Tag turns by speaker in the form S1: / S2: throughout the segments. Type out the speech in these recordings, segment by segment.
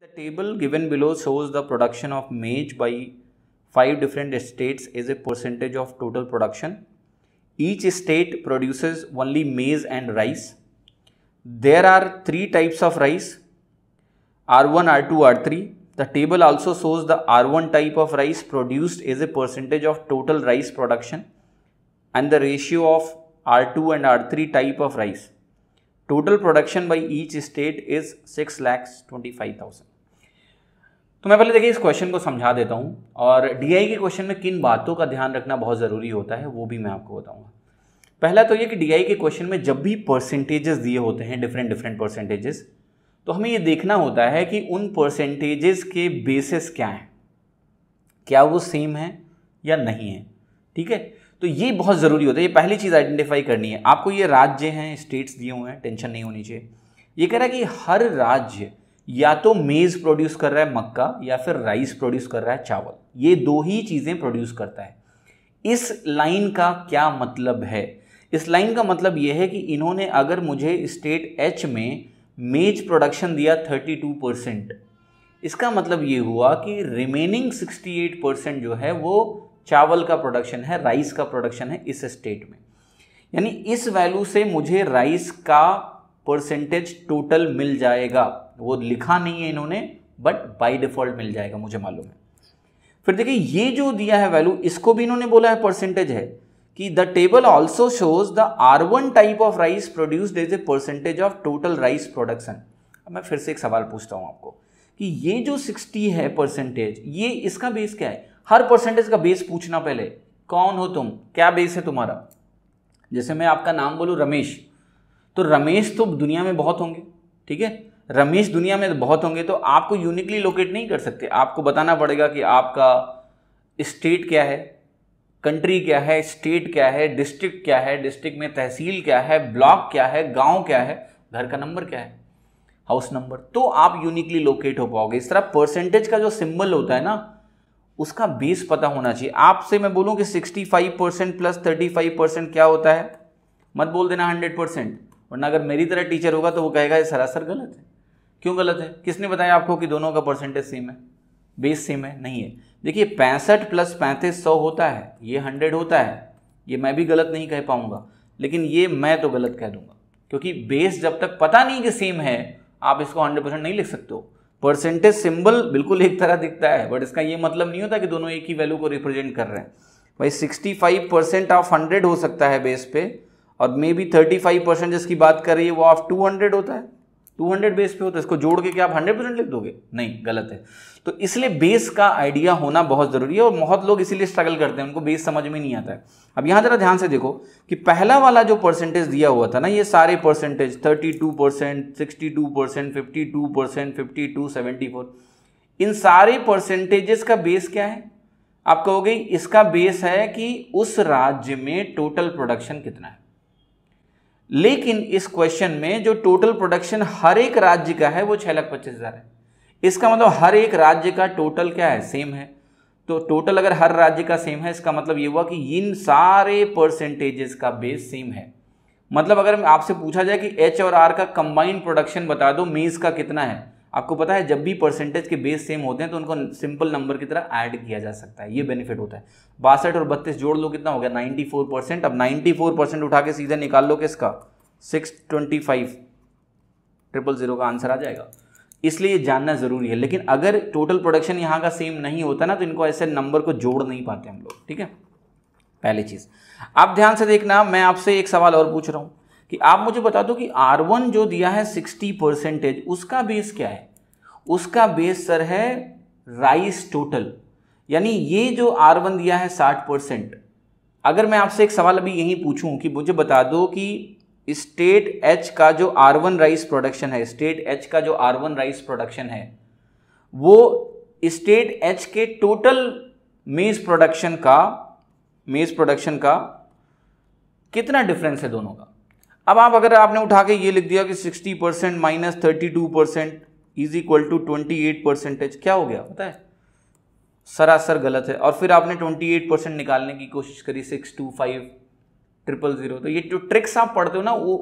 S1: The table given below shows the production of maize by five different states as a percentage of total production. Each state produces only maize and rice. There are three types of rice R1, R2, R3. The table also shows the R1 type of rice produced as a percentage of total rice production and the ratio of R2 and R3 type of rice. Total production by each state is 6 lakhs 25,000. तो मैं पहले देखिए इस question को समझा देता हूँ और डीआई के क्वेश्चन में किन बातों का ध्यान रखना बहुत ज़रूरी होता है वो भी मैं आपको बताऊँगा पहला तो ये कि डीआई के क्वेश्चन में जब भी परसेंटेजेस दिए होते हैं डिफरेंट डिफरेंट परसेंटेजेस तो हमें ये देखना होता है कि उन परसेंटेजेस के बेसिस क्या हैं क्या वो सेम है या नहीं है ठीक है तो ये बहुत ज़रूरी होता है ये पहली चीज़ आइडेंटिफाई करनी है आपको ये राज्य हैं स्टेट्स दिए हुए हैं टेंशन नहीं होनी चाहिए ये कह रहा है कि हर राज्य या तो मेज़ प्रोड्यूस कर रहा है मक्का या फिर राइस प्रोड्यूस कर रहा है चावल ये दो ही चीज़ें प्रोड्यूस करता है इस लाइन का क्या मतलब है इस लाइन का मतलब यह है कि इन्होंने अगर मुझे स्टेट एच में मेज प्रोडक्शन दिया 32 परसेंट इसका मतलब ये हुआ कि रिमेनिंग 68 परसेंट जो है वो चावल का प्रोडक्शन है राइस का प्रोडक्शन है इस स्टेट में यानी इस वैल्यू से मुझे राइस का परसेंटेज टोटल मिल जाएगा वो लिखा नहीं है इन्होंने बट बाई डिफॉल्ट मिल जाएगा मुझे मालूम है फिर देखिए ये जो दिया है वैल्यू इसको भी इन्होंने बोला है परसेंटेज है कि the table also shows the R one type of rice produced as a percentage of total rice production अब मैं फिर से एक सवाल पूछता हूँ आपको कि ये जो सिक्सटी है परसेंटेज ये इसका बेस क्या है हर परसेंटेज का बेस पूछना पहले कौन हो तुम क्या बेस है तुम्हारा जैसे मैं आपका नाम बोलूँ रमेश तो रमेश तो दुनिया में बहुत होंगे ठीक है रमेश दुनिया में तो बहुत होंगे तो आपको यूनिकली लोकेट नहीं कर सकते आपको बताना पड़ेगा कि आपका स्टेट क्या है कंट्री क्या है स्टेट क्या है डिस्ट्रिक्ट क्या है डिस्ट्रिक्ट में तहसील क्या है ब्लॉक क्या है गांव क्या है घर का नंबर क्या है हाउस नंबर तो आप यूनिकली लोकेट हो पाओगे इस तरह परसेंटेज का जो सिंबल होता है ना उसका बेस पता होना चाहिए आपसे मैं बोलूँ कि 65 परसेंट प्लस 35 परसेंट क्या होता है मत बोल देना 100 परसेंट वरना अगर मेरी तरह टीचर होगा तो वो कहेगा ये सरासर गलत है क्यों गलत है किसने बताया आपको कि दोनों का परसेंटेज सेम है बेस सेम है नहीं है देखिए पैंसठ प्लस पैंतीस सौ होता है ये हंड्रेड होता है ये मैं भी गलत नहीं कह पाऊंगा लेकिन ये मैं तो गलत कह दूंगा क्योंकि बेस जब तक पता नहीं कि सेम है आप इसको हंड्रेड परसेंट नहीं लिख सकते हो परसेंटेज सिंबल बिल्कुल एक तरह दिखता है बट इसका ये मतलब नहीं होता कि दोनों एक ही वैल्यू को रिप्रेजेंट कर रहे हैं भाई 65 परसेंट ऑफ 100 हो सकता है बेस पे और मे बी 35 परसेंट जिसकी बात कर रही है वो ऑफ 200 होता है 200 बेस पे हो तो इसको जोड़ के क्या आप 100 परसेंट लिख दोगे नहीं गलत है तो इसलिए बेस का आइडिया होना बहुत ज़रूरी है और बहुत लोग इसीलिए स्ट्रगल करते हैं उनको बेस समझ में नहीं आता है अब यहाँ ज़रा ध्यान से देखो कि पहला वाला जो परसेंटेज दिया हुआ था ना ये सारे percentage thirty two percent sixty two percent fifty two percent fifty two seventy four इन सारे परसेंटेजेस का बेस क्या है आप कहोगे इसका बेस है कि उस राज्य में टोटल प्रोडक्शन कितना है लेकिन इस क्वेश्चन में जो टोटल प्रोडक्शन हर एक राज्य का है वो छः लाख पच्चीस हज़ार है इसका मतलब हर एक राज्य का टोटल क्या है सेम है तो टोटल अगर हर राज्य का सेम है इसका मतलब ये हुआ कि इन सारे परसेंटेजेस का बेस सेम है मतलब अगर आपसे पूछा जाए कि एच और आर का कंबाइंड प्रोडक्शन बता दो मेज़ का कितना है आपको पता है जब भी परसेंटेज के बेस सेम होते हैं तो उनको सिंपल नंबर की तरह ऐड किया जा सकता है ये बेनिफिट होता है बासठ और बत्तीस जोड़ लो कितना हो गया नाइन्टी फोर परसेंट अब नाइन्टी फोर परसेंट उठा के सीधे निकाल लो किसका six twenty five triple zero का आंसर आ जाएगा इसलिए ये जानना ज़रूरी है लेकिन अगर टोटल प्रोडक्शन यहाँ का सेम नहीं होता ना तो इनको ऐसे नंबर को जोड़ नहीं पाते हम लोग ठीक है पहली चीज़ आप ध्यान से देखना मैं आपसे एक सवाल और पूछ रहा हूँ कि आप मुझे बता दो कि R1 जो दिया है 60 परसेंटेज उसका बेस क्या है उसका बेस सर है राइस टोटल यानी ये जो R1 दिया है 60 परसेंट अगर मैं आपसे एक सवाल अभी यहीं पूछूं कि मुझे बता दो कि स्टेट एच का जो R1 राइस प्रोडक्शन है स्टेट एच का जो R1 राइस प्रोडक्शन है वो स्टेट एच के टोटल मेज प्रोडक्शन का मेज प्रोडक्शन का कितना डिफरेंस है दोनों का अब आप अगर आपने उठा के ये लिख दिया कि sixty percent minus thirty two percent is equal to twenty eight percentage क्या हो गया पता है सरासर गलत है और फिर आपने ट्वेंटी एट परसेंट निकालने की कोशिश करी six two five triple zero तो ये जो ट्रिक्स आप पढ़ते हो ना वो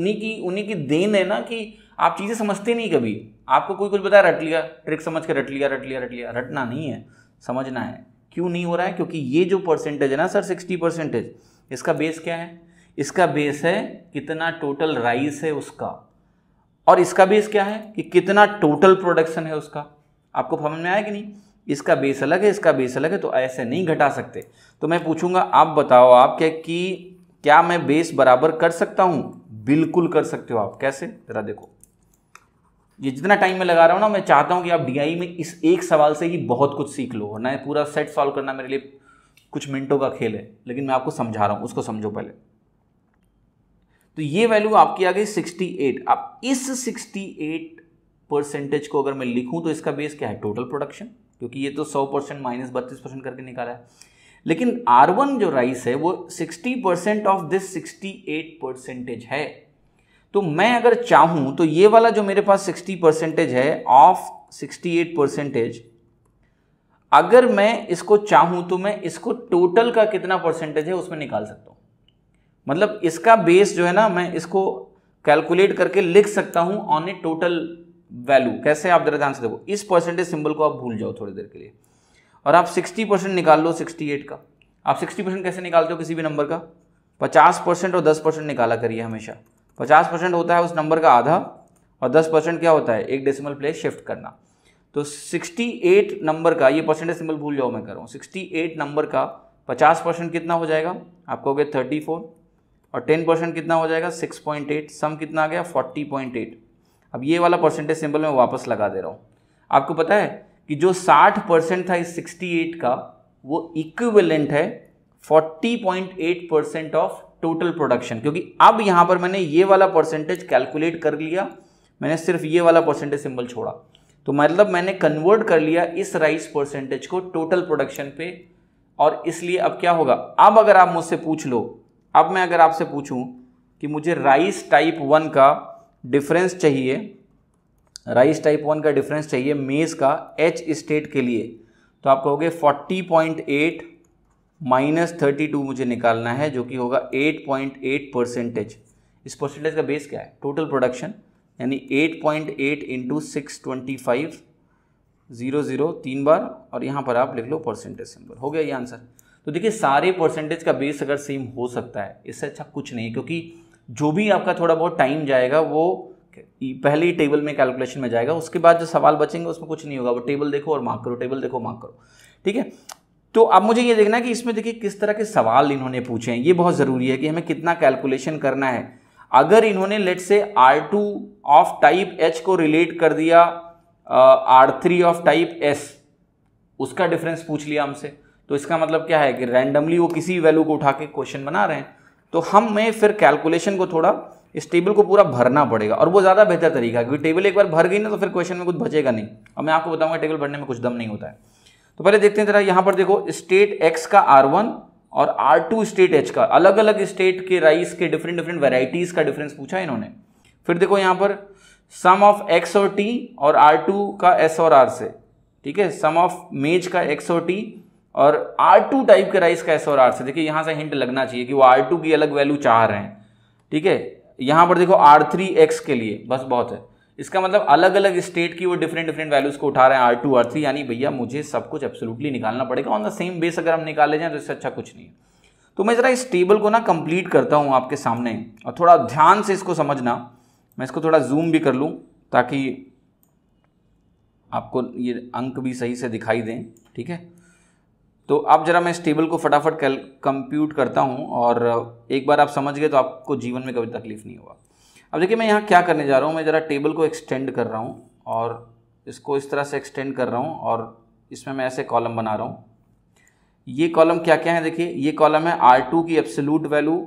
S1: उन्हीं की उन्हीं की देन है ना कि आप चीज़ें समझते नहीं कभी आपको कोई कुछ बताया रट लिया ट्रिक समझ के रट लिया रट लिया रट लिया रटना नहीं है समझना है क्यों नहीं हो रहा है क्योंकि ये जो परसेंटेज है ना सर सिक्सटी परसेंटेज इसका बेस क्या है इसका बेस है कितना टोटल राइस है उसका और इसका बेस क्या है कि कितना टोटल प्रोडक्शन है उसका आपको समझ में आया कि नहीं इसका बेस अलग है इसका बेस अलग है तो ऐसे नहीं घटा सकते तो मैं पूछूंगा आप बताओ आप क्या कि क्या मैं बेस बराबर कर सकता हूँ बिल्कुल कर सकते हो आप कैसे जरा देखो ये जितना टाइम मैं लगा रहा हूँ ना मैं चाहता हूँ कि आप डी में इस एक सवाल से ही बहुत कुछ सीख लो ना पूरा सेट सॉल्व करना मेरे लिए कुछ मिनटों का खेल है लेकिन मैं आपको समझा रहा हूँ उसको समझो पहले तो ये वैल्यू आपकी आ गई 68 अब इस 68 परसेंटेज को अगर मैं लिखूं तो इसका बेस क्या है टोटल प्रोडक्शन क्योंकि ये तो 100 परसेंट माइनस बत्तीस परसेंट करके निकाला है लेकिन आर वन जो राइस है वो 60 परसेंट ऑफ दिस 68 परसेंटेज है तो मैं अगर चाहूं तो ये वाला जो मेरे पास 60 परसेंटेज है ऑफ 68 परसेंटेज अगर मैं इसको चाहूं तो मैं इसको टोटल का कितना परसेंटेज है उसमें निकाल सकता हूं मतलब इसका बेस जो है ना मैं इसको कैलकुलेट करके लिख सकता हूं ऑन ए टोटल वैल्यू कैसे आप जरा ध्यान से देखो इस परसेंटेज सिंबल को आप भूल जाओ थोड़ी देर के लिए और आप 60 परसेंट निकाल लो 68 का आप 60 परसेंट कैसे निकालते हो किसी भी नंबर का 50 परसेंट और 10 परसेंट निकाला करिए हमेशा 50 परसेंट होता है उस नंबर का आधा और 10 परसेंट क्या होता है एक डेसिमल प्लेस शिफ्ट करना तो 68 नंबर का ये परसेंटेज सिंबल भूल जाओ मैं कर रहा हूँ नंबर का पचास परसेंट कितना हो जाएगा आप कहोगे थर्टी फोर और टेन परसेंट कितना हो जाएगा सिक्स पॉइंट एट सम कितना आ गया फोर्टी पॉइंट एट अब ये वाला परसेंटेज सिंबल मैं वापस लगा दे रहा हूँ आपको पता है कि जो साठ परसेंट था इस सिक्सटी एट का वो इक्विवेलेंट है forty point eight percent of total production क्योंकि अब यहाँ पर मैंने ये वाला परसेंटेज कैलकुलेट कर लिया मैंने सिर्फ ये वाला परसेंटेज सिंबल छोड़ा तो मतलब मैंने कन्वर्ट कर लिया इस राइस परसेंटेज को टोटल प्रोडक्शन पे और इसलिए अब क्या होगा अब अगर आप मुझसे पूछ लो अब मैं अगर आपसे पूछूं कि मुझे राइस टाइप वन का डिफरेंस चाहिए राइस टाइप वन का डिफरेंस चाहिए मेज़ का एच स्टेट के लिए तो आप कहोगे 40.8 माइनस थर्टी टू मुझे निकालना है जो कि होगा 8.8 परसेंटेज इस परसेंटेज का बेस क्या है टोटल प्रोडक्शन यानी 8.8 point eight into six twenty five zero zero तीन बार और यहाँ पर आप लिख लो परसेंटेज सिंबल हो गया ये आंसर तो देखिए सारे परसेंटेज का बेस अगर सेम हो सकता है इससे अच्छा कुछ नहीं क्योंकि जो भी आपका थोड़ा बहुत टाइम जाएगा वो पहले ही टेबल में कैलकुलेशन में जाएगा उसके बाद जो सवाल बचेंगे उसमें कुछ नहीं होगा वो टेबल देखो और मार्क करो टेबल देखो मार्क करो ठीक है तो अब मुझे ये देखना है कि इसमें देखिए किस तरह के सवाल इन्होंने पूछे हैं ये बहुत ज़रूरी है कि हमें कितना कैलकुलेशन करना है अगर इन्होंने let's say R two of type H को रिलेट कर दिया R three of type S उसका डिफरेंस पूछ लिया हमसे तो इसका मतलब क्या है कि रैंडमली वो किसी वैल्यू को उठा के क्वेश्चन बना रहे हैं तो हमें फिर कैलकुलेशन को थोड़ा इस टेबल को पूरा भरना पड़ेगा और वो ज़्यादा बेहतर तरीका है क्योंकि टेबल एक बार भर गई ना तो फिर क्वेश्चन में कुछ बचेगा नहीं और मैं आपको बताऊंगा टेबल भरने में कुछ दम नहीं होता है तो पहले देखते हैं जरा यहाँ पर देखो स्टेट एक्स का आर वन और आर टू स्टेट एच का अलग अलग स्टेट के राइस के डिफरेंट डिफरेंट वेराइटीज़ का डिफरेंस पूछा इन्होंने फिर देखो यहाँ पर सम ऑफ एक्स और टी और आर टू का एस और आर से ठीक है सम ऑफ मेज का एक्स और टी और R2 टाइप के राइस का एस और आर से देखिए यहाँ से हिंट लगना चाहिए कि वो R2 की अलग वैल्यू चाह रहे हैं ठीक है यहाँ पर देखो आर थ्री एक्स के लिए बस बहुत है इसका मतलब अलग अलग स्टेट की वो डिफरेंट डिफरेंट वैल्यूज़ को उठा रहे हैं आर टू आर थ्री यानी भैया मुझे सब कुछ एब्सोल्युटली निकालना पड़ेगा ऑन द सेम बेस अगर हम निकाले जाएँ तो इससे अच्छा कुछ नहीं है तो मैं ज़रा इस टेबल को ना कंप्लीट करता हूँ आपके सामने और थोड़ा ध्यान से इसको समझना मैं इसको थोड़ा जूम भी कर लूँ ताकि आपको ये अंक भी सही से दिखाई दें ठीक है तो अब जरा मैं इस टेबल को फटाफट कैल कंप्यूट करता हूँ और एक बार आप समझ गए तो आपको जीवन में कभी तकलीफ नहीं होगा अब देखिए मैं यहाँ क्या करने जा रहा हूँ मैं ज़रा टेबल को एक्सटेंड कर रहा हूँ और इसको इस तरह से एक्सटेंड कर रहा हूँ और इसमें मैं ऐसे कॉलम बना रहा हूँ ये कॉलम क्या क्या है देखिए ये कॉलम है आर टू की एब्सोलूट वैल्यू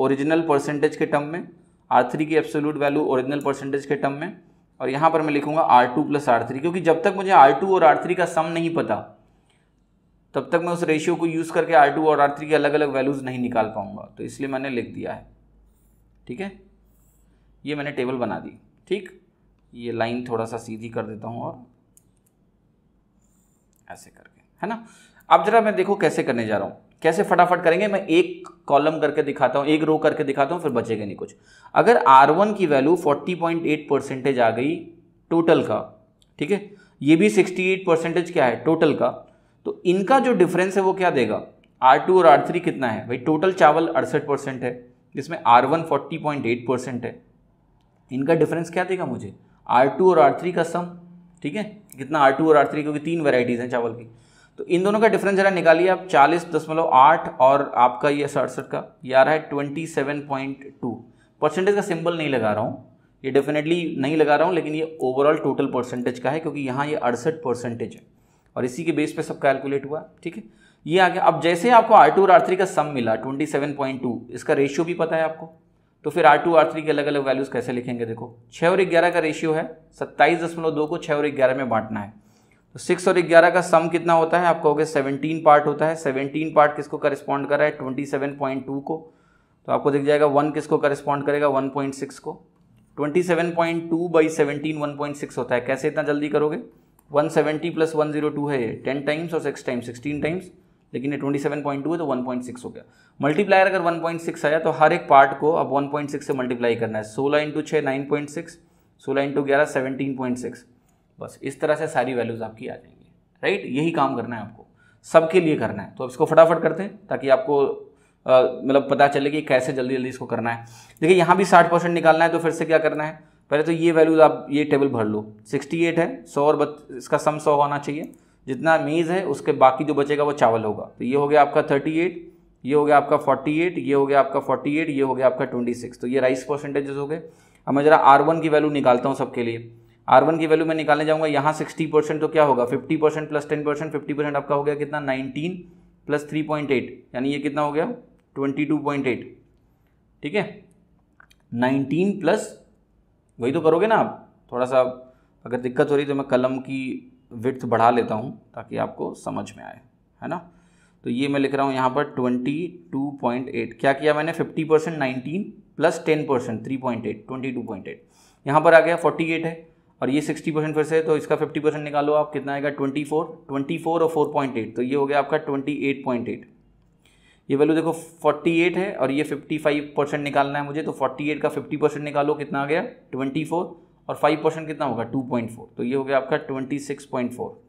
S1: ओरिजिनल परसेंटेज के टर्म में आर थ्री की एब्सोलूट वैल्यू ओरिजिनल परसेंटेज के टर्म में और यहाँ पर मैं लिखूंगा R two plus R three क्योंकि जब तक मुझे आर टू और आर थ्री का सम नहीं पता तब तक मैं उस रेशियो को यूज़ करके आर टू और आर थ्री के अलग अलग वैल्यूज़ नहीं निकाल पाऊँगा तो इसलिए मैंने लिख दिया है ठीक है ये मैंने टेबल बना दी ठीक ये लाइन थोड़ा सा सीधी कर देता हूँ और ऐसे करके है ना अब जरा मैं देखो कैसे करने जा रहा हूँ कैसे फटाफट करेंगे मैं एक कॉलम करके दिखाता हूँ एक रो करके दिखाता हूँ फिर बचेगा नहीं कुछ अगर आर वन की value forty point eight percentage आ गई टोटल का ठीक है ये भी सिक्सटी एट परसेंटेज क्या है टोटल का तो इनका जो डिफरेंस है वो क्या देगा आर टू और आर थ्री कितना है भाई टोटल चावल अड़सठ परसेंट है जिसमें R one forty point eight percent है इनका डिफरेंस क्या देगा मुझे आर टू और आर थ्री का सम ठीक है कितना आर टू और आर थ्री क्योंकि तीन वेराइटीज़ हैं चावल की तो इन दोनों का डिफरेंस जरा निकालिए आप चालीस दशमलव आठ और आपका ये सड़सठ का ये आ रहा है twenty seven point two percentage का सिंबल नहीं लगा रहा हूँ ये डेफिनेटली नहीं लगा रहा हूँ लेकिन ये ओवरऑल टोटल परसेंटेज का है क्योंकि यहाँ ये अड़सठ परसेंटेज है और इसी के बेस पे सब कैलकुलेट हुआ ठीक है ये आ गया अब जैसे आपको आर टू और आर थ्री का सम मिला ट्वेंटी सेवन पॉइंट टू इसका रेशियो भी पता है आपको तो फिर आर टू आर थ्री के अलग अलग वैल्यूज़ कैसे लिखेंगे देखो छः और ग्यारह का रेशियो है सत्ताईस दशमलव दो को छः और ग्यारह में बांटना है तो सिक्स और ग्यारह का सम कितना होता है आप कहोगे सेवनटीन पार्ट होता है सेवनटीन पार्ट किसको करस्पॉन्ड कर रहा है ट्वेंटी सेवन पॉइंट टू को तो आपको दिख जाएगा वन किसको करस्पॉन्ड करेगा वन पॉइंट सिक्स को twenty seven point two by seventeen one point six होता है कैसे इतना जल्दी करोगे one seventy plus one zero two है ये टेन टाइम्स और सिक्स टाइम्स सिक्सटीन टाइम्स लेकिन ये ट्वेंटी सेवन पॉइंट टू है तो वन पॉइंट सिक्स हो गया मल्टीप्लायर अगर वन पॉइंट सिक्स आया तो हर एक पार्ट को अब वन पॉइंट सिक्स से मल्टीप्लाई करना है सोलह इंटू छः नाइन पॉइंट सिक्स सोलह इंटू ग्यारह सेवनटीन पॉइंट सिक्स बस इस तरह से सारी वैल्यूज़ आपकी आ जाएंगी राइट यही काम करना है आपको सबके लिए करना है तो अब इसको फटाफट करते हैं ताकि आपको मतलब पता चले कि कैसे जल्दी जल्दी इसको करना है देखिए यहाँ भी साठ परसेंट निकालना है तो फिर से क्या करना है पहले तो ये वैल्यूज आप ये टेबल भर लो 68 है 100 और बत, इसका सम 100 होना चाहिए जितना मेज़ है उसके बाकी जो बचेगा वो चावल होगा तो ये हो गया आपका 38 ये हो गया आपका 48 ये हो गया आपका 48 ये हो गया आपका 26 तो ये राइस परसेंटेजेस हो गए अब मैं ज़रा आर की वैल्यू निकालता हूँ सबके लिए आर वन की वैल्यू मैं निकालने जाऊँगा यहाँ सिक्सटी परसेंट तो क्या होगा fifty percent plus ten percent fifty percent आपका हो गया कितना nineteen plus three point eight यानी ये कितना हो गया ट्वेंटी टू पॉइंट एट ठीक है नाइनटीन प्लस वही तो करोगे ना आप थोड़ा सा अगर दिक्कत हो रही तो मैं कलम की विथ बढ़ा लेता हूँ ताकि आपको समझ में आए है ना तो ये मैं लिख रहा हूँ यहाँ पर ट्वेंटी टू पॉइंट एट क्या किया मैंने fifty percent nineteen plus ten percent three point eight twenty two point eight यहाँ पर आ गया फोर्टी एट है और ये सिक्सटी परसेंट फिर से तो इसका फिफ्टी परसेंट निकालो आप कितना आएगा ट्वेंटी फोर ट्वेंटी फोर और फोर पॉइंट एट तो ये हो गया आपका ट्वेंटी एट पॉइंट एट ये वैल्यू देखो 48 है और ये 55 परसेंट निकालना है मुझे तो 48 का 50 परसेंट निकालो कितना आ गया 24 और 5 परसेंट कितना होगा 2.4 तो ये हो गया आपका 26.4 तो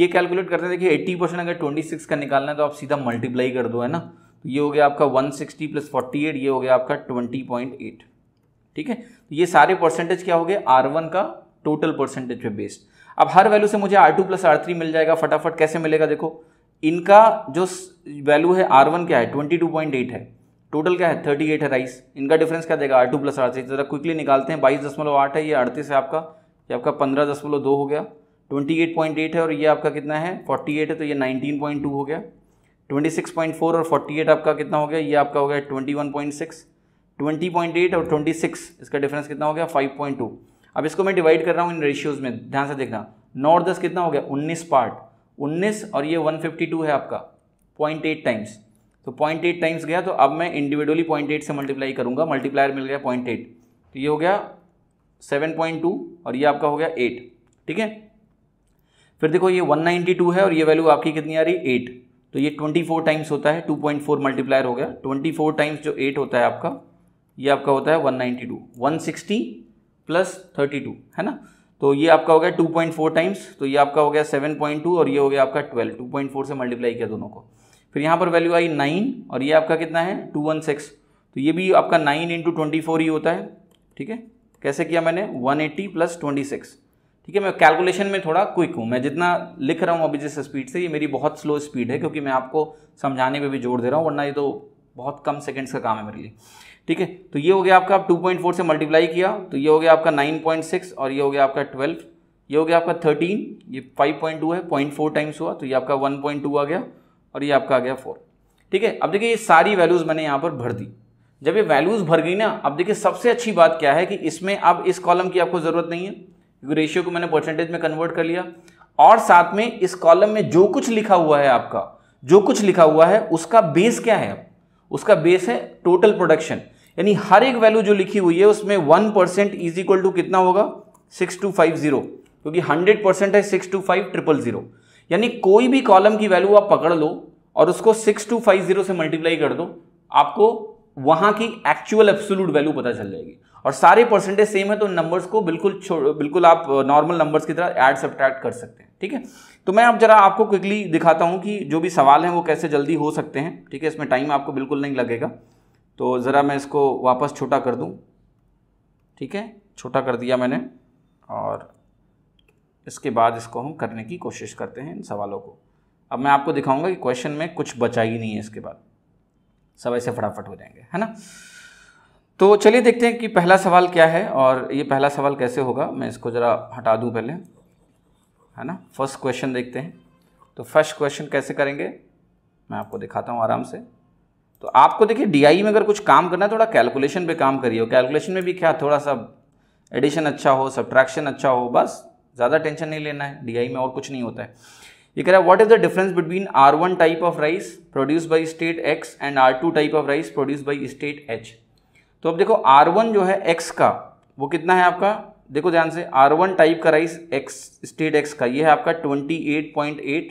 S1: ये कैलकुलेट करते हैं देखिए 80 परसेंट अगर 26 का निकालना है तो आप सीधा मल्टीप्लाई कर दो है ना तो ये हो गया आपका 160 सिक्सटी प्लस फोर्टी ये हो गया आपका ट्वेंटी ठीक है तो ये सारे परसेंटेज क्या हो गए आर का टोटल परसेंटेज पे बेस्ड अब हर वैल्यू से मुझे R two plus R three मिल जाएगा फटाफट कैसे मिलेगा देखो इनका जो वैल्यू है आर वन क्या है ट्वेंटी टू पॉइंट एट है टोटल क्या है थर्टी एट है राइस इनका डिफरेंस क्या देगा R two plus R six जरा क्विकली निकालते हैं बाईस दशमलव आठ है ये अड़तीस है आपका ये आपका पंद्रह दशमलव दो हो गया ट्वेंटी एट पॉइंट एट है और ये आपका कितना है फोर्टी एट है तो ये नाइनटीन पॉइंट टू हो गया ट्वेंटी सिक्स पॉइंट फोर और फोर्टी एट आपका कितना हो गया ये आपका हो गया twenty one point six twenty point eight और ट्वेंटी सिक्स इसका डिफरेंस कितना हो गया फाइव पॉइंट टू अब इसको मैं डिवाइड कर रहा हूँ इन रेशियोज़ में ध्यान से देखना नौ और दस कितना हो गया उन्नीस पार्ट उन्नीस और ये टू है आपका पॉइंट एट टाइम्स तो पॉइंट एट टाइम्स गया तो अब मैं इंडिविजुअली पॉइंट एट से मल्टीप्लाई करूंगा मल्टीप्लायर मिल गया पॉइंट एट तो ये हो गया सेवन पॉइंट टू और ये आपका हो गया एट ठीक है फिर देखो ये वन नाइन्टी टू है और ये वैल्यू आपकी कितनी आ रही है एट तो ये ट्वेंटी फोर टाइम्स होता है टू पॉइंट फोर मल्टीप्लायर हो गया ट्वेंटी फोर टाइम्स जो एट होता है आपका ये आपका होता है one ninety two one sixty plus thirty two है ना तो ये आपका हो गया टू पॉइंट फोर टाइम्स तो ये आपका हो गया सेवन पॉइंट टू और ये हो गया आपका ट्वेल्व टू पॉइंट फोर से मल्टीप्लाई किया दोनों को फिर यहाँ पर वैल्यू आई नाइन और ये आपका कितना है टू वन सिक्स तो ये भी आपका नाइन इंटू ट्वेंटी फोर ही होता है ठीक है कैसे किया मैंने one eighty plus twenty six ठीक है मैं कैलकुलेशन में थोड़ा क्विक हूँ मैं जितना लिख रहा हूँ अभी जिस स्पीड से ये मेरी बहुत स्लो स्पीड है क्योंकि मैं आपको समझाने पर भी जोर दे रहा हूँ वरना ये तो बहुत कम सेकेंड्स का काम है मेरे लिए ठीक है तो ये हो गया आपका टू पॉइंट फोर से मल्टीप्लाई किया तो ये हो गया आपका नाइन पॉइंट सिक्स और ये हो गया आपका ट्वेल्व ये हो गया आपका थर्टीन ये फाइव पॉइंट टू है पॉइंट फोर टाइम्स हुआ तो ये आपका वन पॉइंट टू आ गया और ये आपका आ गया फोर ठीक है अब देखिए ये सारी वैल्यूज़ मैंने यहाँ पर भर दी जब ये वैल्यूज़ भर गई ना अब देखिए सबसे अच्छी बात क्या है कि इसमें अब इस कॉलम की आपको ज़रूरत नहीं है क्योंकि रेशियो को मैंने परसेंटेज में कन्वर्ट कर लिया और साथ में इस कॉलम में जो कुछ लिखा हुआ है आपका जो कुछ लिखा हुआ है उसका बेस क्या है उसका बेस है टोटल प्रोडक्शन यानी हर एक वैल्यू जो लिखी हुई है उसमें one percent is equal to कितना होगा सिक्स टू फाइव जीरो क्योंकि हंड्रेड परसेंट है six two five triple zero यानी कोई भी कॉलम की वैल्यू आप पकड़ लो और उसको सिक्स टू फाइव जीरो से मल्टीप्लाई कर दो आपको वहां की एक्चुअल एब्सोल्यूट वैल्यू पता चल जाएगी और सारे परसेंटेज सेम है तो नंबर्स को बिल्कुल बिल्कुल आप नॉर्मल नंबर्स की तरह एड सब्ट्रैक्ट कर सकते हैं ठीक है तो मैं अब जरा आपको क्विकली दिखाता हूँ कि जो भी सवाल हैं वो कैसे जल्दी हो सकते हैं ठीक है इसमें टाइम आपको बिल्कुल नहीं लगेगा तो ज़रा मैं इसको वापस छोटा कर दूँ ठीक है छोटा कर दिया मैंने और इसके बाद इसको हम करने की कोशिश करते हैं इन सवालों को अब मैं आपको दिखाऊंगा कि क्वेश्चन में कुछ बचा ही नहीं है इसके बाद सब ऐसे फटाफट हो जाएंगे है ना तो चलिए देखते हैं कि पहला सवाल क्या है और ये पहला सवाल कैसे होगा मैं इसको ज़रा हटा दूँ पहले है ना फर्स्ट क्वेश्चन देखते हैं तो फर्स्ट क्वेश्चन कैसे करेंगे मैं आपको दिखाता हूँ आराम से तो आपको देखिए डी e में अगर कुछ काम करना है थोड़ा कैलकुलेशन पे काम करिए कैलकुलेशन में भी क्या थोड़ा सा एडिशन अच्छा हो सब्ट्रैक्शन अच्छा हो बस ज़्यादा टेंशन नहीं लेना है डी e में और कुछ नहीं होता है ये कह रहा है what is the difference between R one type of rice produce by state X and R two type of rice produce by state H तो अब देखो आर वन जो है एक्स का वो कितना है आपका देखो ध्यान से आर वन टाइप का राइस एक्स स्टेट एक्स का ये है आपका ट्वेंटी एट पॉइंट एट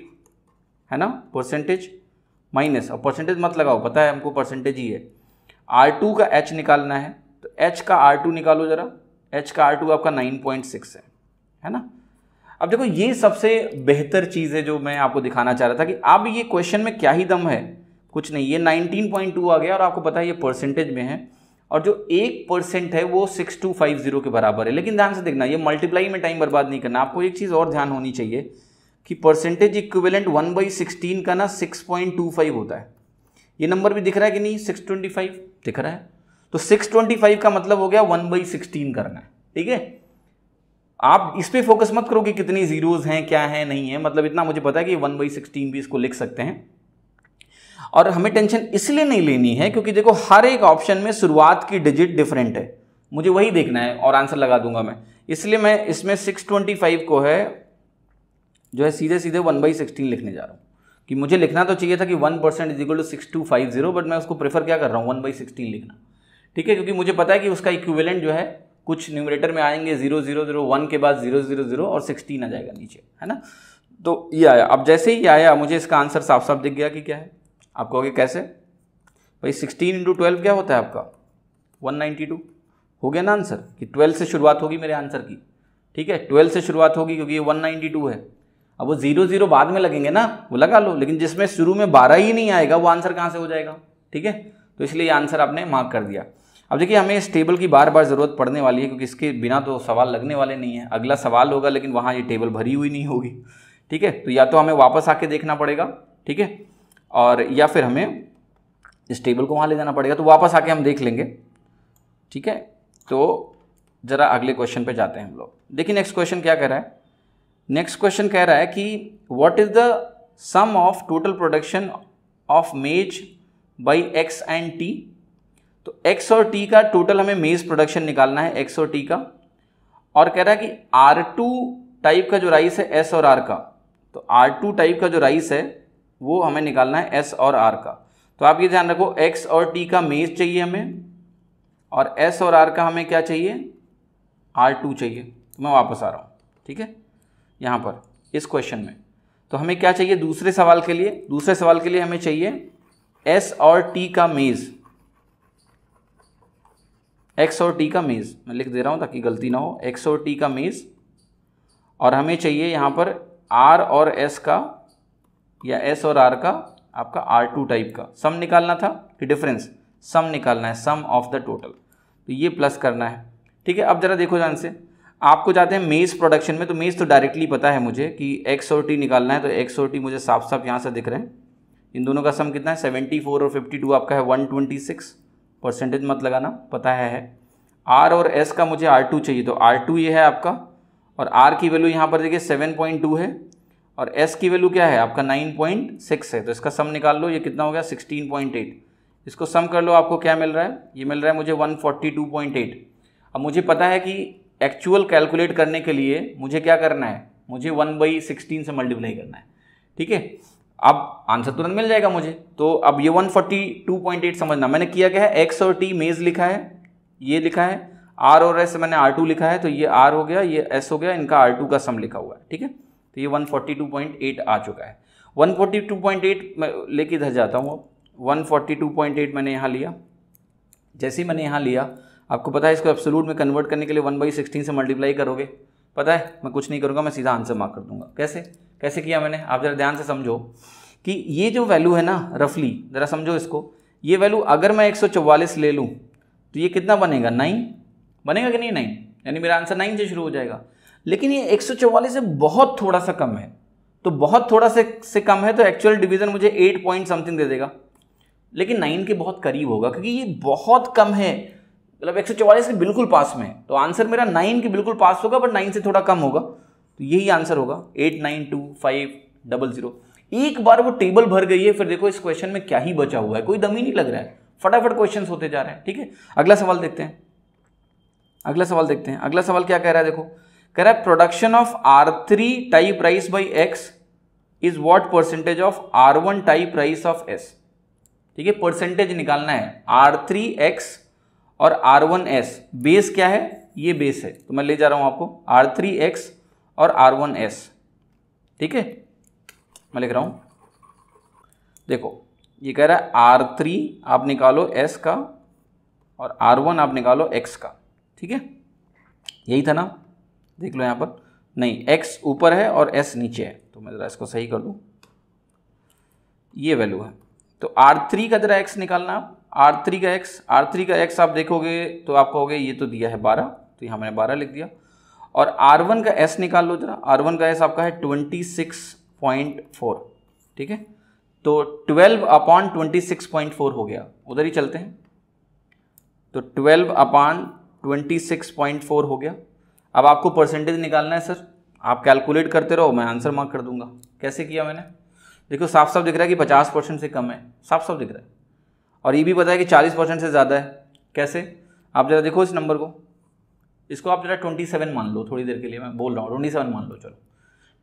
S1: है ना परसेंटेज माइनस और परसेंटेज मत लगाओ पता है हमको परसेंटेज ही है आर टू का एच निकालना है तो एच का आर टू निकालो ज़रा एच का आर टू आपका नाइन पॉइंट सिक्स है है ना अब देखो ये सबसे बेहतर चीज़ है जो मैं आपको दिखाना चाह रहा था कि अब ये क्वेश्चन में क्या ही दम है कुछ नहीं ये 19.2 आ गया और आपको पता है ये परसेंटेज में है और जो एक परसेंट है वो सिक्स टू फाइव जीरो के बराबर है लेकिन ध्यान से देखना ये मल्टीप्लाई में टाइम बर्बाद नहीं करना आपको एक चीज़ और ध्यान होनी चाहिए कि percentage equivalent one by sixteen का ना सिक्स पॉइंट टू फाइव होता है ये नंबर भी दिख रहा है कि नहीं सिक्स ट्वेंटी फाइव दिख रहा है तो सिक्स ट्वेंटी फाइव का मतलब हो गया वन बाई सिक्सटीन करना है ठीक है आप इस पर फोकस मत करो कि कितनी जीरोज़ हैं क्या है नहीं है मतलब इतना मुझे पता है कि वन बाई सिक्सटीन भी इसको लिख सकते हैं और हमें टेंशन इसलिए नहीं लेनी है क्योंकि देखो हर एक ऑप्शन में शुरुआत की डिजिट डिफरेंट है मुझे वही देखना है और आंसर लगा दूंगा मैं इसलिए मैं इसमें 625 को है जो है सीधे सीधे वन बाई सिक्सटीन लिखने जा रहा हूँ कि मुझे लिखना तो चाहिए था कि one percent is equal to six two five zero but मैं उसको प्रेफर क्या कर रहा हूँ वन बाई सिक्सटीन लिखना ठीक है क्योंकि मुझे पता है कि उसका इक्विवेलेंट जो है कुछ न्यूमरेटर में आएंगे जीरो जीरो जीरो वन के बाद जीरो जीरो जीरो और सिक्सटीन आ जाएगा नीचे है ना तो ये आया अब जैसे ही आया मुझे इसका आंसर साफ साफ दिख गया कि क्या है आप कहोगे कैसे भाई सिक्सटीन इंटू ट्वेल्व क्या होता है आपका वन नाइन्टी टू हो गया ना आंसर कि ट्वेल्व से शुरुआत होगी मेरे आंसर की ठीक है ट्वेल्व से शुरुआत होगी क्योंकि ये वन नाइन्टी टू है अब वो जीरो जीरो बाद में लगेंगे ना वो लगा लो लेकिन जिसमें शुरू में बारह ही नहीं आएगा वो आंसर कहाँ से हो जाएगा ठीक है तो इसलिए ये आंसर आपने मार्क कर दिया अब देखिए हमें इस टेबल की बार बार ज़रूरत पड़ने वाली है क्योंकि इसके बिना तो सवाल लगने वाले नहीं है अगला सवाल होगा लेकिन वहाँ ये टेबल भरी हुई नहीं होगी ठीक है तो या तो हमें वापस आके देखना पड़ेगा ठीक है और या फिर हमें इस टेबल को वहाँ ले जाना पड़ेगा तो वापस आके हम देख लेंगे ठीक है तो ज़रा अगले क्वेश्चन पे जाते हैं हम लोग देखिए नेक्स्ट क्वेश्चन क्या कह रहा है नेक्स्ट क्वेश्चन कह रहा है कि what is the sum of total production of maize by X and T तो एक्स और टी का टोटल हमें मेज प्रोडक्शन निकालना है एक्स और टी का और कह रहा है कि आर टू टाइप का जो राइस है एस और आर का तो आर टू टाइप का जो राइस है वो हमें निकालना है एस और आर का तो आप ये ध्यान रखो एक्स और टी का मेज चाहिए हमें और एस और आर का हमें क्या चाहिए आर टू चाहिए तो मैं वापस आ रहा हूँ ठीक है यहाँ पर इस क्वेश्चन में तो हमें क्या चाहिए दूसरे सवाल के लिए दूसरे सवाल के लिए हमें चाहिए एस और टी का मेज़ एक्स और टी का मेज़ मैं लिख दे रहा हूँ ताकि गलती ना हो एक्स और टी का मेज़ और हमें चाहिए यहाँ पर आर और एस का या एस और आर का आपका आर टू टाइप का सम निकालना था कि डिफरेंस सम निकालना है सम ऑफ द टोटल तो ये प्लस करना है ठीक है अब जरा देखो जान से आपको जाते हैं मेज़ प्रोडक्शन में तो मेज़ तो डायरेक्टली पता है मुझे कि एक्स और टी निकालना है तो एक्स और टी मुझे साफ साफ यहाँ से दिख रहे हैं इन दोनों का सम कितना है सेवेंटी फोर और फिफ्टी टू आपका है वन ट्वेंटी सिक्स परसेंटेज मत लगाना पता है, है आर और एस का मुझे आर टू चाहिए तो आर टू ये है आपका और आर की वैल्यू यहाँ पर देखिए सेवन पॉइंट टू है और एस की वैल्यू क्या है आपका नाइन पॉइंट सिक्स है तो इसका सम निकाल लो ये कितना हो गया सिक्सटीन पॉइंट एट इसको सम कर लो आपको क्या मिल रहा है ये मिल रहा है मुझे one forty two point eight अब मुझे पता है कि एक्चुअल कैलकुलेट करने के लिए मुझे क्या करना है मुझे वन बाई सिक्सटीन से मल्टीप्लाई करना है ठीक है अब आंसर तुरंत मिल जाएगा मुझे तो अब ये one forty two point eight समझना मैंने किया क्या है एक्स और टी मेज लिखा है ये लिखा है आर और एस मैंने आर टू लिखा है तो ये आर हो गया ये एस हो गया इनका आर टू का सम लिखा हुआ है ठीक है तो ये 142.8 आ चुका है 142.8 मैं लेके इधर जाता हूँ अब 142.8 मैंने यहाँ लिया जैसे ही मैंने यहाँ लिया आपको पता है इसको एब्सोलूट में कन्वर्ट करने के लिए वन बाई सिक्सटीन से मल्टीप्लाई करोगे पता है मैं कुछ नहीं करूँगा मैं सीधा आंसर मार्क कर दूंगा कैसे कैसे किया मैंने आप ज़रा ध्यान से समझो कि ये जो वैल्यू है ना रफली ज़रा समझो इसको ये वैल्यू अगर मैं 144 ले लूँ तो ये कितना बनेगा नाइन बनेगा कि नहीं नाइन यानी मेरा आंसर नाइन से शुरू हो जाएगा लेकिन ये 144 से बहुत थोड़ा सा कम है तो बहुत थोड़ा से से कम है तो एक्चुअल डिवीज़न मुझे एट पॉइंट समथिंग दे देगा लेकिन नाइन के बहुत करीब होगा क्योंकि ये बहुत कम है मतलब एक के बिल्कुल पास में तो आंसर मेरा नाइन के बिल्कुल पास होगा बट नाइन से थोड़ा कम होगा तो यही आंसर होगा eight nine two five double zero एक बार वो टेबल भर गई है फिर देखो इस क्वेश्चन में क्या ही बचा हुआ है कोई दम ही नहीं लग रहा है फटाफट क्वेश्चन होते जा रहे हैं ठीक है अगला सवाल देखते हैं अगला सवाल देखते हैं अगला सवाल क्या कह रहा है देखो कह रहा है production of R three type rice by X is what percentage of R one type rice of S ठीक है परसेंटेज निकालना है आर थ्री एक्स और आर वन एस बेस क्या है ये बेस है तो मैं ले जा रहा हूं आपको आर थ्री एक्स और आर वन एस ठीक है मैं लिख रहा हूं देखो ये कह रहा है आर थ्री आप निकालो एस का और आर वन आप निकालो एक्स का ठीक है यही था ना देख लो यहाँ पर नहीं एक्स ऊपर है और एस नीचे है तो मैं ज़रा इसको सही कर दूँ ये वैल्यू है तो आर थ्री का ज़रा एक्स निकालना आप आर थ्री का एक्स आर थ्री का एक्स आप देखोगे तो आप कहोगे ये तो दिया है बारह तो यहाँ मैंने बारह लिख दिया और आर वन का एस निकाल लो जरा आर वन का एस आपका है ट्वेंटी सिक्स पॉइंट फोर ठीक है तो twelve upon twenty six point four हो गया उधर ही चलते हैं तो twelve upon twenty six point four हो गया अब आपको परसेंटेज निकालना है सर आप कैलकुलेट करते रहो मैं आंसर मार्क कर दूंगा कैसे किया मैंने देखो साफ साफ दिख रहा है कि पचास परसेंट से कम है साफ साफ दिख रहा है और ये भी पता है कि चालीस परसेंट से ज़्यादा है कैसे आप ज़रा देखो इस नंबर को इसको आप ज़रा ट्वेंटी सेवन मान लो थोड़ी देर के लिए मैं बोल रहा हूँ ट्वेंटी सेवन मान लो चलो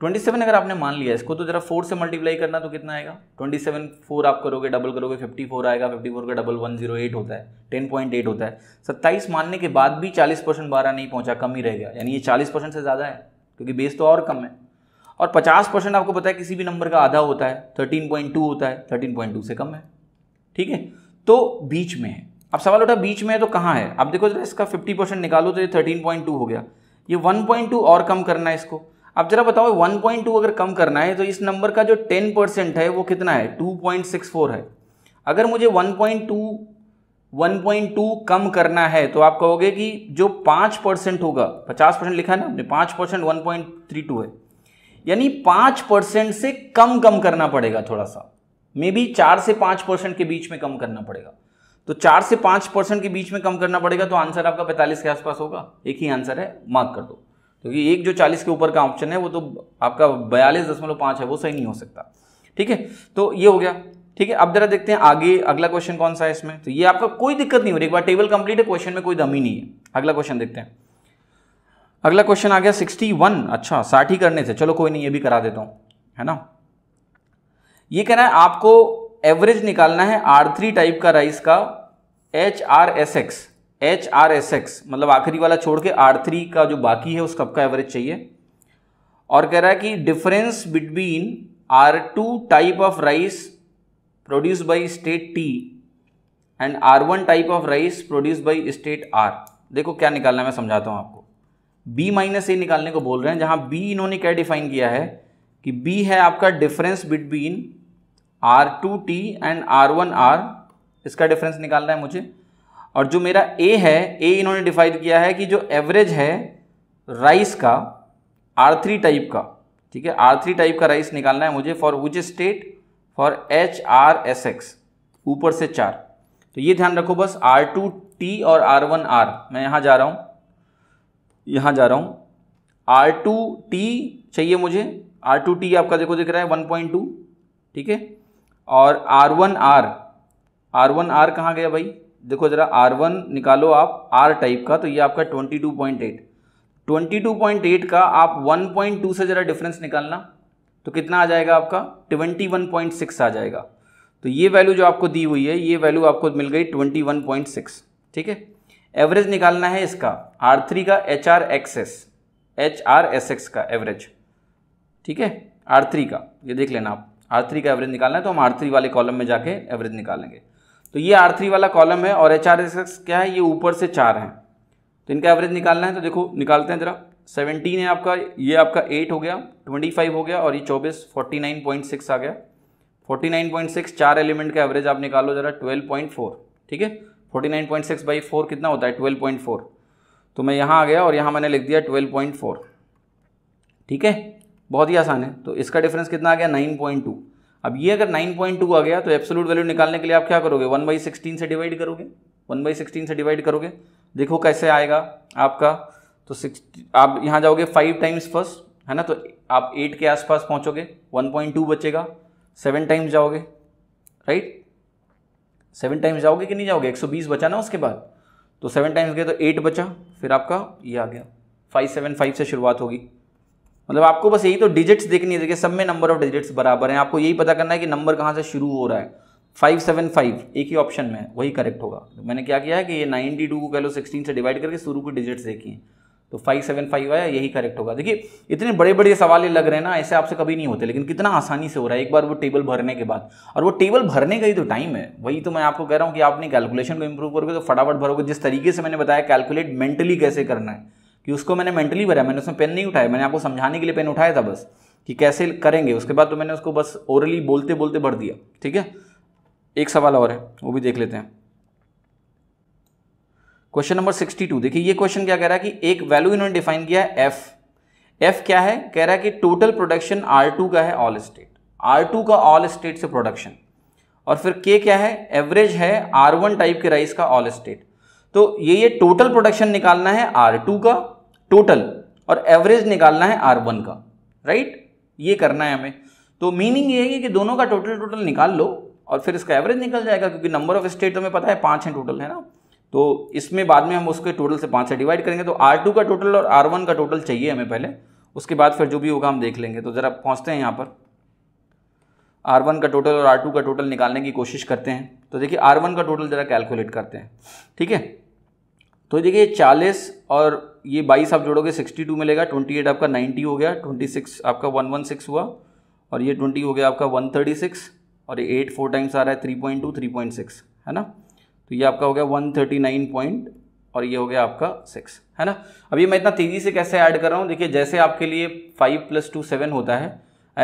S1: ट्वेंटी सेवन अगर आपने मान लिया इसको तो जरा फोर से मल्टीप्लाई करना तो कितना आएगा ट्वेंटी सेवन फोर आप करोगे डबल करोगे फिफ्टी फोर आएगा फिफ्टी फोर का डबल वन जीरो एट होता है टेन पॉइंट एट होता है सत्ताईस मानने के बाद भी चालीस परसेंट बारह नहीं पहुंचा कम ही रह गया यानी ये चालीस परसेंट से ज़्यादा है क्योंकि बेस तो और कम है और पचास परसेंट आपको पता है किसी भी नंबर का आधा होता है थर्टीन पॉइंट टू होता है थर्टीन पॉइंट टू से कम है ठीक है तो बीच में है अब सवाल उठा बीच में है तो कहाँ है अब देखो जरा इसका फिफ्टी परसेंट निकालो तो ये थर्टीन पॉइंट टू हो गया ये वन पॉइंट टू और कम करना है इसको अब जरा बताओ 1.2 अगर कम करना है तो इस नंबर का जो 10 परसेंट है वो कितना है 2.64 है अगर मुझे 1.2 1.2 कम करना है तो आप कहोगे कि जो पाँच परसेंट होगा पचास परसेंट लिखा है ना आपने पाँच percent one point three two है यानी पाँच परसेंट से कम कम करना पड़ेगा थोड़ा सा मे बी चार से पाँच परसेंट के बीच में कम करना पड़ेगा तो चार से पाँच परसेंट के बीच में कम करना पड़ेगा तो आंसर आपका पैंतालीस के आसपास होगा एक ही आंसर है मार्क कर दो क्योंकि एक जो चालीस के ऊपर का ऑप्शन है वो तो आपका बयालीस दशमलव पाँच है वो सही नहीं हो सकता ठीक है तो ये हो गया ठीक है अब जरा देखते हैं आगे अगला क्वेश्चन कौन सा है इसमें तो ये आपका कोई दिक्कत नहीं हो रही एक बार टेबल कंप्लीट है क्वेश्चन में कोई दमी नहीं है अगला क्वेश्चन देखते हैं अगला क्वेश्चन आ गया सिक्सटी वन अच्छा साठ ही करने से चलो कोई नहीं ये भी करा देता हूँ है ना ये कहना है आपको एवरेज निकालना है आर थ्री टाइप का राइस का H R S X H R S X मतलब आखिरी वाला छोड़ के आर थ्री का जो बाकी है उस कब का एवरेज चाहिए और कह रहा है कि difference between R two type of rice produce by state T and R one type of rice produce by state R देखो क्या निकालना है मैं समझाता हूँ आपको बी माइनस ए निकालने को बोल रहे हैं जहाँ बी इन्होंने क्या डिफाइन किया है कि बी है आपका difference between R two T and R one R इसका डिफरेंस निकालना है मुझे और जो मेरा ए है ए इन्होंने डिफाइन किया है कि जो एवरेज है राइस का आर थ्री टाइप का ठीक है आर थ्री टाइप का राइस निकालना है मुझे for which state for H R S X ऊपर से चार तो ये ध्यान रखो बस आर टू टी और आर वन आर मैं यहाँ जा रहा हूँ यहाँ जा रहा हूँ आर टू टी चाहिए मुझे आर टू टी आपका देखो दिख रहा है वन पॉइंट टू ठीक है और R one R R one R कहाँ गया भाई देखो ज़रा आर वन निकालो आप आर टाइप का तो ये आपका twenty two point eight twenty two point eight का आप वन पॉइंट टू से ज़रा डिफरेंस निकालना तो कितना आ जाएगा आपका ट्वेंटी वन पॉइंट सिक्स आ जाएगा तो ये वैल्यू जो आपको दी हुई है ये वैल्यू आपको मिल गई ट्वेंटी वन पॉइंट सिक्स ठीक है एवरेज निकालना है इसका आर थ्री का H R X S H R S X का एवरेज ठीक है आर थ्री का ये देख लेना आप आर थ्री का एवरेज निकालना है तो हम आर थ्री वाले कॉलम में जाके एवरेज निकालेंगे तो ये आर थ्री वाला कॉलम है और एच आर एस एक्स क्या है ये ऊपर से चार है तो इनका एवरेज निकालना है तो देखो निकालते हैं ज़रा सेवनटीन है आपका ये आपका एट हो गया ट्वेंटी फाइव हो गया और ये चौबीस फोर्टी नाइन पॉइंट सिक्स आ गया फोर्टी नाइन पॉइंट सिक्स चार एलिमेंट का एवरेज आप निकालो ज़रा ट्वेल्व पॉइंट फोर ठीक है forty nine point six by four कितना होता है ट्वेल्व पॉइंट फोर तो मैं यहाँ आ गया और यहाँ मैंने लिख दिया ट्वेल्व पॉइंट फोर ठीक है बहुत ही आसान है तो इसका डिफरेंस कितना आ गया नाइन पॉइंट टू अब ये अगर 9.2 आ गया तो एब्सोलूट वैल्यू निकालने के लिए आप क्या करोगे वन बाई सिक्सटीन से डिवाइड करोगे वन बाई सिक्सटीन से डिवाइड करोगे देखो कैसे आएगा आपका तो सिक्स आप यहाँ जाओगे फाइव टाइम्स फर्स्ट है ना तो आप एट के आसपास पहुँचोगे वन पॉइंट टू बचेगा सेवन टाइम्स जाओगे राइट सेवन टाइम्स जाओगे कि नहीं जाओगे एक सौ बीस बचा ना उसके बाद तो सेवन टाइम्स गए तो एट बचा फिर आपका ये आ गया फाइव सेवन फाइव से शुरुआत होगी मतलब आपको बस यही तो डिजिट्स देखनी है देखिए सब में नंबर ऑफ डिजिट्स बराबर हैं आपको यही पता करना है कि नंबर कहाँ से शुरू हो रहा है फाइव सेवन फाइव एक ही ऑप्शन में वही करेक्ट होगा तो मैंने क्या किया है कि ये नाइनटी टू को कह लो सिक्सटीन से डिवाइड करके शुरू की डिजिट्स देखी हैं तो फाइव सेवन फाइव आया यही करेक्ट होगा देखिए इतने बड़े बड़े सवाल ये लग रहे हैं ना ऐसे आपसे कभी नहीं होते लेकिन कितना आसानी से हो रहा है एक बार वो टेबल भरने के बाद और वो टेबल भरने का ही तो टाइम है वही तो मैं आपको कह रहा हूँ कि आपने कैलकुलेशन को इम्प्रूव करोगे तो फटाफट भरोगे जिस तरीके से मैंने बताया कैलकुलेट मेंटली कैसे करना है कि उसको मैंने मेंटली भरा मैंने उसमें पेन नहीं उठाया मैंने आपको समझाने के लिए पेन उठाया था बस कि कैसे करेंगे उसके बाद तो मैंने उसको बस ओरली बोलते बोलते भर दिया ठीक है एक सवाल और है वो भी देख लेते हैं क्वेश्चन नंबर सिक्सटी टू देखिए ये क्वेश्चन क्या कह रहा है कि एक वैल्यू इन्होंने डिफाइन किया है एफ एफ क्या है कह रहा है कि टोटल प्रोडक्शन आर टू का है ऑल स्टेट आर टू का ऑल स्टेट से प्रोडक्शन और फिर के क्या है एवरेज है आर वन टाइप के राइस का ऑल स्टेट तो ये ये टोटल प्रोडक्शन निकालना है आर टू का टोटल और एवरेज निकालना है आर वन का राइट ये करना है हमें तो मीनिंग ये है कि दोनों का टोटल टोटल निकाल लो और फिर इसका एवरेज निकल जाएगा क्योंकि नंबर ऑफ स्टेट हमें पता है पाँच हैं टोटल है ना तो इसमें बाद में हम उसके टोटल से पाँच से डिवाइड करेंगे तो आर टू का टोटल और आर वन का टोटल चाहिए हमें पहले उसके बाद फिर जो भी होगा हम देख लेंगे तो ज़रा पहुँचते हैं यहाँ पर आर वन का टोटल और आर टू का टोटल निकालने की कोशिश करते हैं तो देखिए आर वन का टोटल ज़रा कैलकुलेट करते हैं ठीक है तो देखिए ये चालीस और ये बाईस आप जोड़ोगे सिक्सटी टू मिलेगा ट्वेंटी एट आपका नाइन्टी हो गया ट्वेंटी सिक्स आपका वन वन सिक्स हुआ और ये ट्वेंटी हो गया आपका वन थर्टी सिक्स और ये एट फोर टाइम्स आ रहा है three point two three point six है ना तो ये आपका हो गया वन थर्टी नाइन पॉइंट और ये हो गया आपका सिक्स है ना अभी मैं इतना तेज़ी से कैसे ऐड कर रहा हूँ देखिए जैसे आपके लिए फाइव प्लस टू सेवन होता है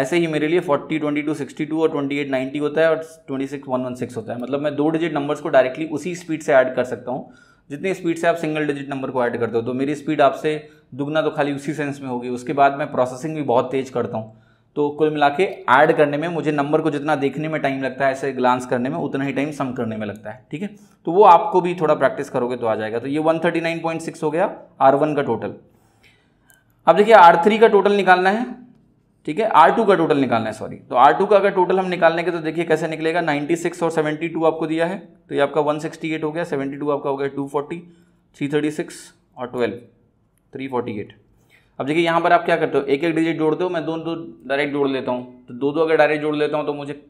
S1: ऐसे ही मेरे लिए forty twenty two sixty two और ट्वेंटी एट नाइन्टी होता है और twenty six one one six होता है मतलब मैं दो डिजिट नंबर्स को डायरेक्टली उसी स्पीड से ऐड कर सकता हूँ जितनी स्पीड से आप सिंगल डिजिट नंबर को ऐड करते हो तो मेरी स्पीड आपसे दुगना तो खाली उसी सेंस में होगी उसके बाद मैं प्रोसेसिंग भी बहुत तेज़ करता हूँ तो कुल मिला के ऐड करने में मुझे नंबर को जितना देखने में टाइम लगता है ऐसे ग्लांस करने में उतना ही टाइम सम करने में लगता है ठीक है तो वो आपको भी थोड़ा प्रैक्टिस करोगे तो आ जाएगा तो ये 139.6 हो गया आर वन का टोटल अब देखिए आर थ्री का टोटल निकालना है ठीक है आर टू का टोटल निकालना है सॉरी तो आर टू का अगर टोटल हम निकालने के तो देखिए कैसे निकलेगा 96 सिक्स और सेवेंटी टू आपको दिया है तो ये आपका वन सिक्सटी एट हो गया सेवेंटी टू आपका हो गया two forty three thirty six और 12 थ्री एट अब देखिए यहाँ पर आप क्या करते हो एक एक डिजिट जोड़ते हो मैं दोनों दो डायरेक्ट जोड़ लेता हूँ तो दो दो अगर डायरेक्ट जोड़ लेता हूँ तो मुझे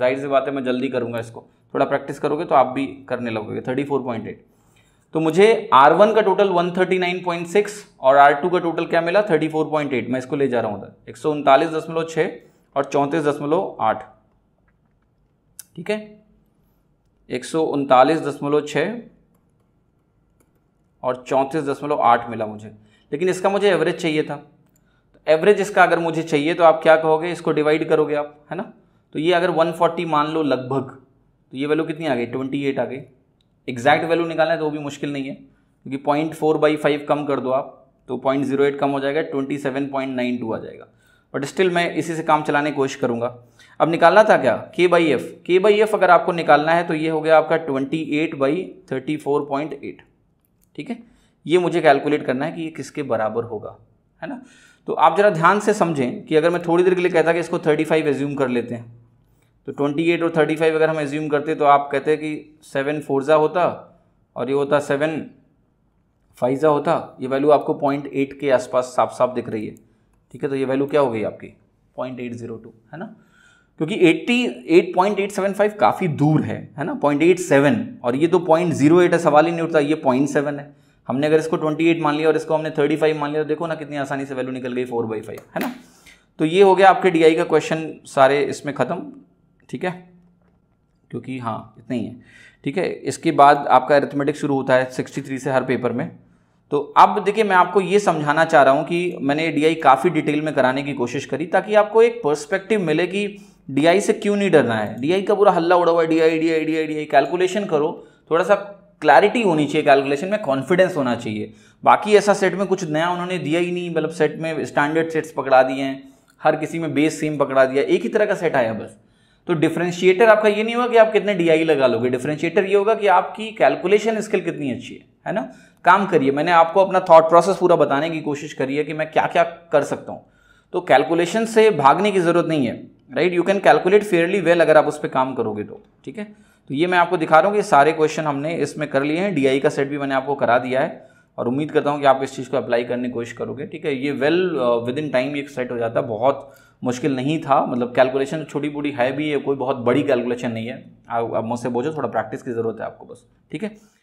S1: जाहिर सी बात है मैं जल्दी करूँगा इसको थोड़ा प्रैक्टिस करोगे तो आप भी करने लगोगे थर्टी फोर पॉइंट एट तो मुझे R1 का टोटल 139.6 और R2 का टोटल क्या मिला 34.8 मैं इसको ले जा रहा हूँ दशमलव एक और चौंतीस दशमलव आठ ठीक है एक सौ उनतालीस दशमलव छः और चौंतीस दशमलव आठ मिला मुझे लेकिन इसका मुझे एवरेज चाहिए था तो एवरेज इसका अगर मुझे चाहिए तो आप क्या कहोगे इसको डिवाइड करोगे आप है ना तो ये अगर 140 मान लो लगभग तो ये वैल्यू कितनी आ गई 28 आ गई एग्जैक्ट वैल्यू निकालना है तो वो भी मुश्किल नहीं है क्योंकि पॉइंट फोर बाई फाइव कम कर दो आप तो पॉइंट जीरो एट कम हो जाएगा twenty seven point nine two आ जाएगा बट स्टिल मैं इसी से काम चलाने की कोशिश करूंगा अब निकालना था क्या K by F K by F अगर आपको निकालना है तो ये हो गया आपका twenty eight by thirty four point eight ठीक है ये मुझे कैलकुलेट करना है कि ये किसके बराबर होगा है ना तो आप ज़रा ध्यान से समझें कि अगर मैं थोड़ी देर के लिए कहता कि इसको थर्टी फाइव एज्यूम कर लेते हैं तो 28 और 35 अगर हम एज्यूम करते तो आप कहते कि सेवन फोरज़ा होता और ये होता सेवन फाइज़ा होता ये वैल्यू आपको पॉइंट एट के आसपास साफ साफ दिख रही है ठीक है तो ये वैल्यू क्या हो गई आपकी पॉइंट एट जीरो टू है ना क्योंकि eighty eight eight point seven five काफ़ी दूर है है ना पॉइंट एट सेवन और ये तो पॉइंट जीरो एट है सवाल ही नहीं उठता ये पॉइंट सेवन है हमने अगर इसको ट्वेंटी एट मान लिया और इसको हमने थर्टी फाइव मान लिया तो देखो ना कितनी आसानी से वैल्यू निकल गई फोर बाई फाइव है ना तो ये हो गया आपके डी का क्वेश्चन सारे इसमें ख़त्म ठीक है क्योंकि हाँ इतना ही है ठीक है इसके बाद आपका अरिथमेटिक शुरू होता है 63 से हर पेपर में तो अब देखिए मैं आपको ये समझाना चाह रहा हूँ कि मैंने डी काफ़ी डिटेल में कराने की कोशिश करी ताकि आपको एक पर्सपेक्टिव मिले कि डी से क्यों नहीं डरना है डी का पूरा हल्ला उड़ा हुआ है D I D I D I D I calculation करो थोड़ा सा क्लैरिटी होनी चाहिए कैलकुलेशन में कॉन्फिडेंस होना चाहिए बाकी ऐसा सेट में कुछ नया उन्होंने दिया ही नहीं मतलब सेट में स्टैंडर्ड सेट्स पकड़ा दिए हैं हर किसी में बेस सेम पकड़ा दिया एक ही तरह का सेट आया बस तो डिफ्रेंशिएटर आपका ये नहीं होगा कि आप कितने डी लगा लोगे डिफ्रेंशिएटर ये होगा कि आपकी कैलकुलेशन स्किल कितनी अच्छी है है ना काम करिए मैंने आपको अपना थॉट प्रोसेस पूरा बताने की कोशिश करी है कि मैं क्या क्या कर सकता हूँ तो कैलकुलेशन से भागने की ज़रूरत नहीं है right you can calculate fairly well अगर आप उस पर काम करोगे तो ठीक है तो ये मैं आपको दिखा रहा हूँ कि सारे क्वेश्चन हमने इसमें कर लिए हैं डी का सेट भी मैंने आपको करा दिया है और उम्मीद करता हूँ कि आप इस चीज़ को अप्लाई करने की कोशिश करोगे ठीक है ये वेल विद इन टाइम ये सेट हो जाता है बहुत मुश्किल नहीं था मतलब कैलकुलेशन छोटी बूटी है भी है कोई बहुत बड़ी कैलकुलेशन नहीं है आप मुझसे बोझो थोड़ा प्रैक्टिस की ज़रूरत है आपको बस ठीक है